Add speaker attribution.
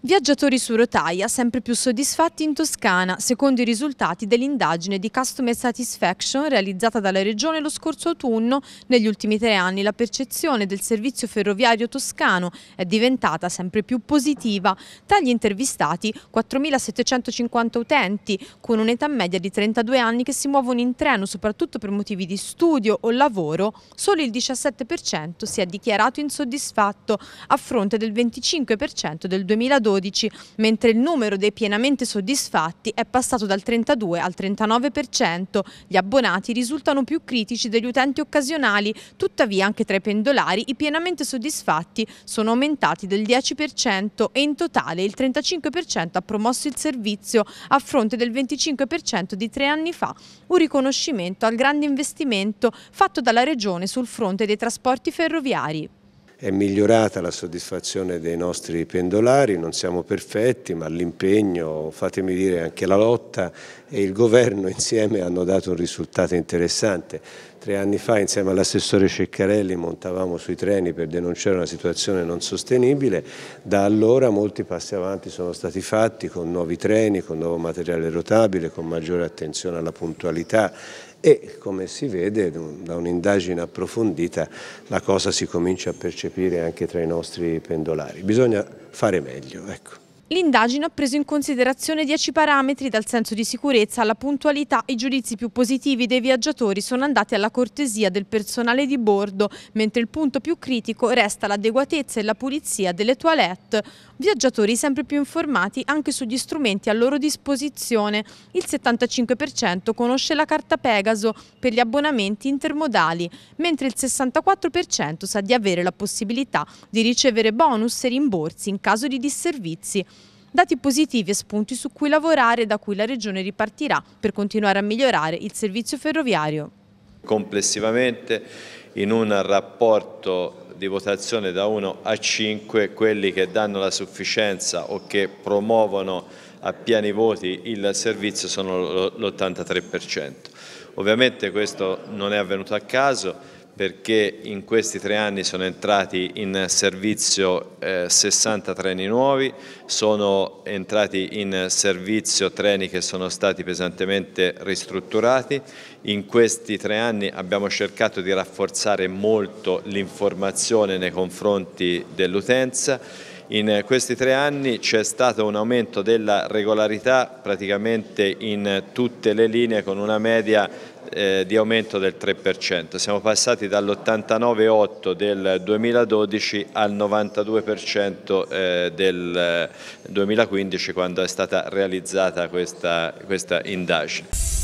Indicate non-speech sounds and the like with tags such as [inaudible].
Speaker 1: Viaggiatori su rotaia sempre più soddisfatti in Toscana, secondo i risultati dell'indagine di Customer Satisfaction realizzata dalla Regione lo scorso autunno, negli ultimi tre anni la percezione del servizio ferroviario toscano è diventata sempre più positiva. Tra gli intervistati 4.750 utenti con un'età media di 32 anni che si muovono in treno soprattutto per motivi di studio o lavoro, solo il 17% si è dichiarato insoddisfatto a fronte del 25% del 2012 2012, mentre il numero dei pienamente soddisfatti è passato dal 32 al 39%. Gli abbonati risultano più critici degli utenti occasionali, tuttavia anche tra i pendolari i pienamente soddisfatti sono aumentati del 10% e in totale il 35% ha promosso il servizio a fronte del 25% di tre anni fa, un riconoscimento al grande investimento fatto dalla Regione sul fronte dei trasporti ferroviari
Speaker 2: è migliorata la soddisfazione dei nostri pendolari, non siamo perfetti ma l'impegno, fatemi dire anche la lotta e il governo [laughs] insieme hanno dato un risultato interessante. Tre anni fa insieme all'assessore Ceccarelli montavamo sui treni per denunciare una situazione non sostenibile, da allora molti passi avanti sono stati fatti con nuovi treni, con nuovo materiale rotabile, con maggiore attenzione alla puntualità e come si vede da un'indagine approfondita la cosa si comincia a percepire anche tra i nostri pendolari. Bisogna fare meglio. Ecco.
Speaker 1: L'indagine ha preso in considerazione 10 parametri dal senso di sicurezza alla puntualità, i giudizi più positivi dei viaggiatori sono andati alla cortesia del personale di bordo, mentre il punto più critico resta l'adeguatezza e la pulizia delle toilette. Viaggiatori sempre più informati anche sugli strumenti a loro disposizione. Il 75% conosce la carta Pegaso per gli abbonamenti intermodali, mentre il 64% sa di avere la possibilità di ricevere bonus e rimborsi in caso di disservizi. Dati positivi e spunti su cui lavorare e da cui la Regione ripartirà per continuare a migliorare il servizio ferroviario.
Speaker 3: Complessivamente in un rapporto di votazione da 1 a 5 quelli che danno la sufficienza o che promuovono a pieni voti il servizio sono l'83%. Ovviamente questo non è avvenuto a caso, perché in questi tre anni sono entrati in servizio 60 eh, treni nuovi, sono entrati in servizio treni che sono stati pesantemente ristrutturati, in questi tre anni abbiamo cercato di rafforzare molto l'informazione nei confronti dell'utenza in eh, questi tre anni c'è stato un aumento della regolarità praticamente in tutte le linee con una media eh, di aumento del 3%. Siamo passati dall'89,8% del 2012 al 92% eh, del 2015 quando è stata realizzata questa, questa indagine.